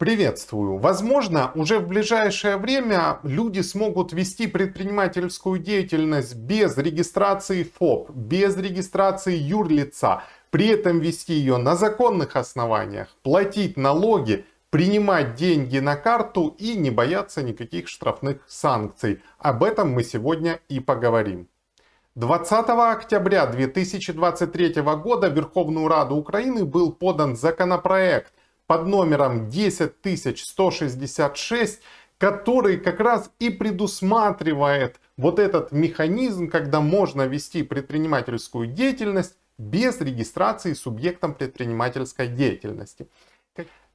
Приветствую. Возможно, уже в ближайшее время люди смогут вести предпринимательскую деятельность без регистрации ФОП, без регистрации юрлица, при этом вести ее на законных основаниях, платить налоги, принимать деньги на карту и не бояться никаких штрафных санкций. Об этом мы сегодня и поговорим. 20 октября 2023 года в Верховную Раду Украины был подан законопроект, под номером 10166, который как раз и предусматривает вот этот механизм, когда можно вести предпринимательскую деятельность без регистрации субъектом предпринимательской деятельности.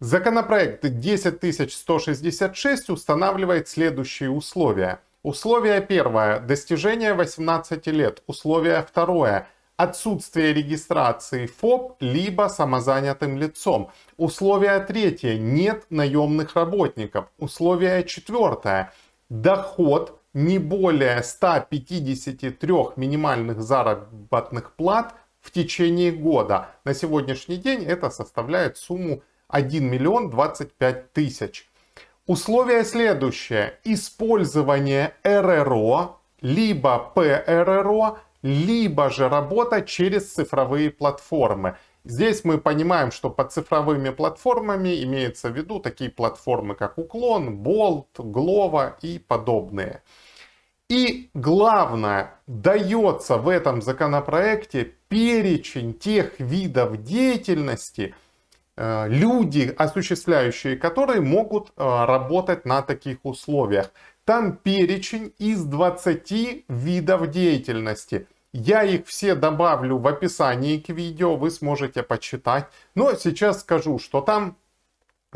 Законопроект 10166 устанавливает следующие условия. Условие первое – достижение 18 лет. Условие второе отсутствие регистрации ФОП, либо самозанятым лицом. Условие третье. Нет наемных работников. Условие четвертое. Доход не более 153 минимальных заработных плат в течение года. На сегодняшний день это составляет сумму 1 миллион 25 тысяч. Условие следующее. Использование РРО либо ПРРО либо же работа через цифровые платформы. Здесь мы понимаем, что под цифровыми платформами имеются в виду такие платформы, как Уклон, Болт, Глова и подобные. И главное, дается в этом законопроекте перечень тех видов деятельности, э, люди, осуществляющие которые могут э, работать на таких условиях. Там перечень из 20 видов деятельности – я их все добавлю в описании к видео, вы сможете почитать. Но ну, а сейчас скажу, что там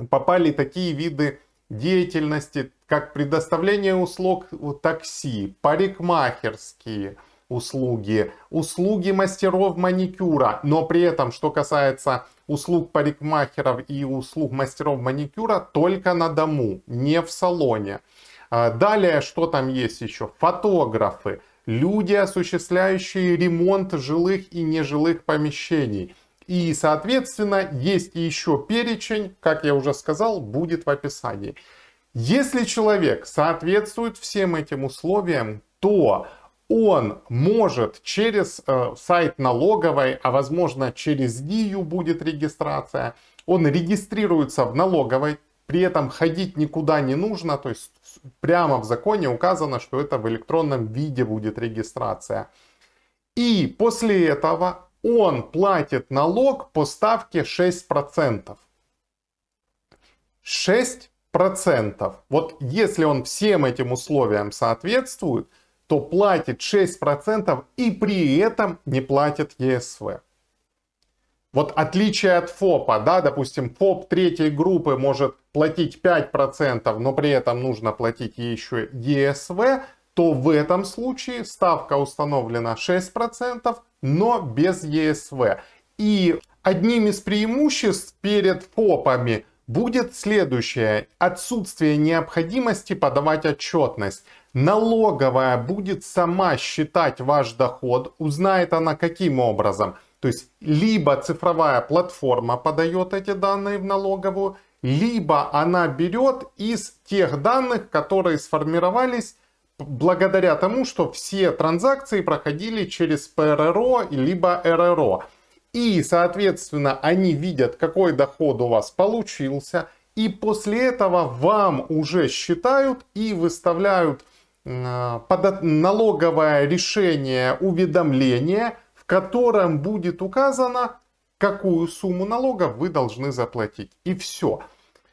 попали такие виды деятельности, как предоставление услуг такси, парикмахерские услуги, услуги мастеров маникюра. Но при этом, что касается услуг парикмахеров и услуг мастеров маникюра, только на дому, не в салоне. А, далее, что там есть еще? Фотографы, люди, осуществляющие ремонт жилых и нежилых помещений. И, соответственно, есть еще перечень, как я уже сказал, будет в описании. Если человек соответствует всем этим условиям, то он может через э, сайт налоговой, а возможно через ДИЮ будет регистрация, он регистрируется в налоговой, при этом ходить никуда не нужно, то есть прямо в законе указано, что это в электронном виде будет регистрация. И после этого он платит налог по ставке 6%. 6%. Вот если он всем этим условиям соответствует, то платит 6% и при этом не платит ЕСВ. Вот отличие от ФОПа, да, допустим, ФОП третьей группы может платить 5%, но при этом нужно платить еще ЕСВ, то в этом случае ставка установлена 6%, но без ЕСВ. И одним из преимуществ перед ФОПами будет следующее. Отсутствие необходимости подавать отчетность. Налоговая будет сама считать ваш доход, узнает она каким образом – то есть либо цифровая платформа подает эти данные в налоговую, либо она берет из тех данных, которые сформировались благодаря тому, что все транзакции проходили через ПРРО либо РРО. И, соответственно, они видят, какой доход у вас получился, и после этого вам уже считают и выставляют э, под налоговое решение уведомление – котором будет указано, какую сумму налогов вы должны заплатить. И все.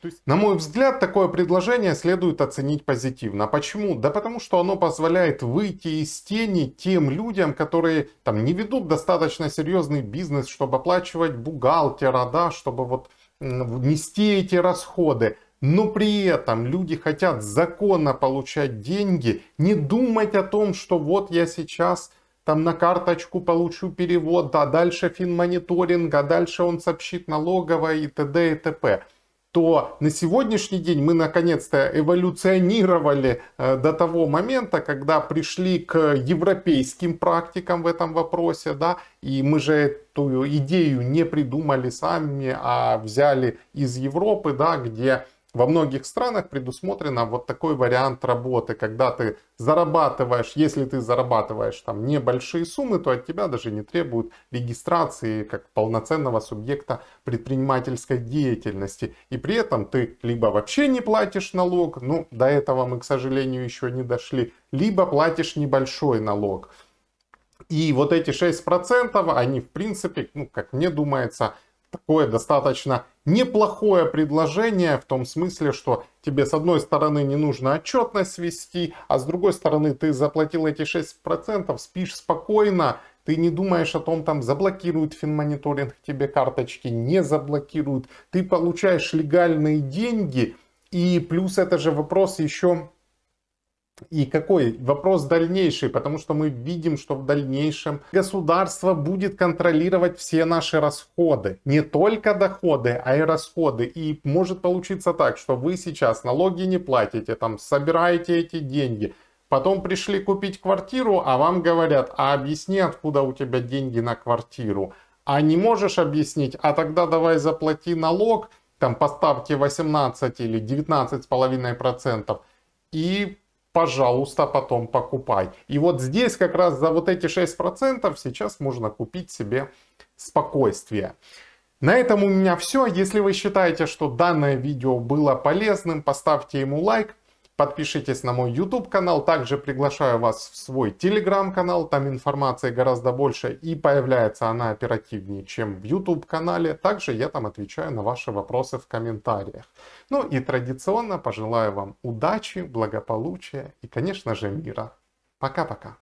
То есть, на мой взгляд, такое предложение следует оценить позитивно. Почему? Да потому что оно позволяет выйти из тени тем людям, которые там не ведут достаточно серьезный бизнес, чтобы оплачивать бухгалтера, да, чтобы вот нести эти расходы. Но при этом люди хотят законно получать деньги, не думать о том, что вот я сейчас там на карточку получу перевод, а дальше финмониторинг, а дальше он сообщит налоговое и т.д. и т.п. То на сегодняшний день мы наконец-то эволюционировали э, до того момента, когда пришли к европейским практикам в этом вопросе, да, и мы же эту идею не придумали сами, а взяли из Европы, да, где во многих странах предусмотрено вот такой вариант работы, когда ты зарабатываешь, если ты зарабатываешь там небольшие суммы, то от тебя даже не требуют регистрации как полноценного субъекта предпринимательской деятельности. И при этом ты либо вообще не платишь налог, ну до этого мы, к сожалению, еще не дошли, либо платишь небольшой налог. И вот эти 6%, они в принципе, ну как мне думается, такое достаточно неплохое предложение в том смысле, что тебе с одной стороны не нужно отчетность вести, а с другой стороны ты заплатил эти 6%, спишь спокойно, ты не думаешь о том, там заблокируют финмониторинг тебе карточки, не заблокируют, ты получаешь легальные деньги, и плюс это же вопрос еще и какой вопрос дальнейший, потому что мы видим, что в дальнейшем государство будет контролировать все наши расходы, не только доходы, а и расходы. И может получиться так, что вы сейчас налоги не платите, там собираете эти деньги, потом пришли купить квартиру, а вам говорят, а объясни, откуда у тебя деньги на квартиру. А не можешь объяснить, а тогда давай заплати налог, там поставьте 18 или 19,5%. И пожалуйста, потом покупай. И вот здесь как раз за вот эти 6% сейчас можно купить себе спокойствие. На этом у меня все. Если вы считаете, что данное видео было полезным, поставьте ему лайк. Подпишитесь на мой YouTube канал. Также приглашаю вас в свой Telegram канал. Там информации гораздо больше и появляется она оперативнее, чем в YouTube канале. Также я там отвечаю на ваши вопросы в комментариях. Ну и традиционно пожелаю вам удачи, благополучия и, конечно же, мира. Пока-пока.